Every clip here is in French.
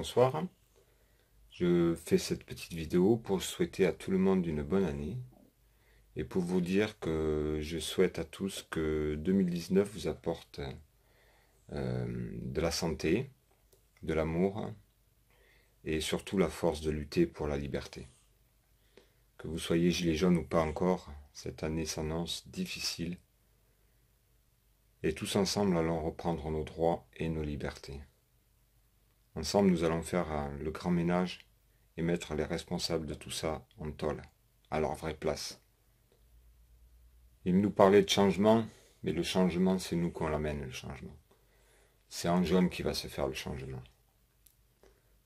Bonsoir. Je fais cette petite vidéo pour souhaiter à tout le monde une bonne année et pour vous dire que je souhaite à tous que 2019 vous apporte euh, de la santé, de l'amour et surtout la force de lutter pour la liberté. Que vous soyez gilet jaune ou pas encore, cette année s'annonce difficile et tous ensemble allons reprendre nos droits et nos libertés. Ensemble, nous allons faire euh, le grand ménage et mettre les responsables de tout ça en tôle, à leur vraie place. Il nous parlait de changement, mais le changement, c'est nous qu'on l'amène, le changement. C'est en jeune qui va se faire le changement.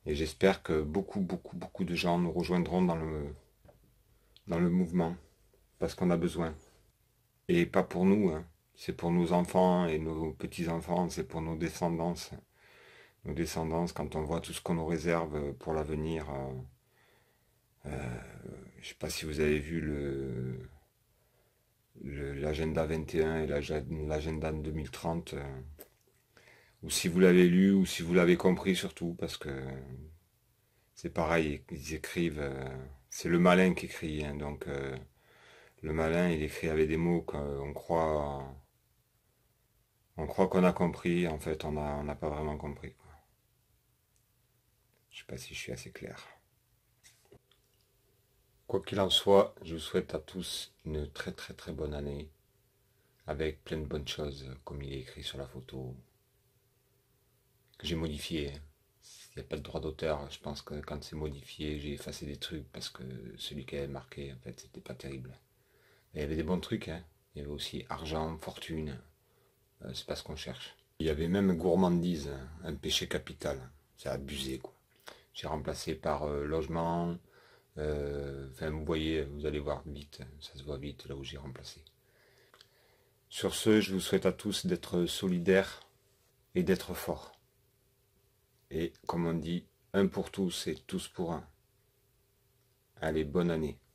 Et j'espère que beaucoup, beaucoup, beaucoup de gens nous rejoindront dans le, dans le mouvement, parce qu'on a besoin. Et pas pour nous, hein. c'est pour nos enfants et nos petits-enfants, c'est pour nos descendants nos descendances, quand on voit tout ce qu'on nous réserve euh, pour l'avenir. Euh, euh, je ne sais pas si vous avez vu le l'agenda 21 et l'agenda 2030, ou si vous l'avez lu, ou si vous l'avez compris surtout, parce que c'est pareil, ils écrivent, c'est le malin qui écrit, hein, donc le malin il écrit avec des mots qu'on croit, on croit qu'on a compris, en fait on n'a pas vraiment compris sais pas si je suis assez clair. Quoi qu'il en soit, je vous souhaite à tous une très très très bonne année, avec plein de bonnes choses, comme il est écrit sur la photo, que j'ai modifié. Il n'y a pas de droit d'auteur, je pense que quand c'est modifié, j'ai effacé des trucs parce que celui qui avait marqué, en fait, c'était pas terrible. Mais il y avait des bons trucs, hein. Il y avait aussi argent, fortune, euh, c'est pas ce qu'on cherche. Il y avait même gourmandise, hein. un péché capital. C'est abusé, quoi. J'ai remplacé par euh, logement. Euh, enfin, vous voyez, vous allez voir vite. Ça se voit vite là où j'ai remplacé. Sur ce, je vous souhaite à tous d'être solidaires et d'être forts. Et comme on dit, un pour tous et tous pour un. Allez, bonne année.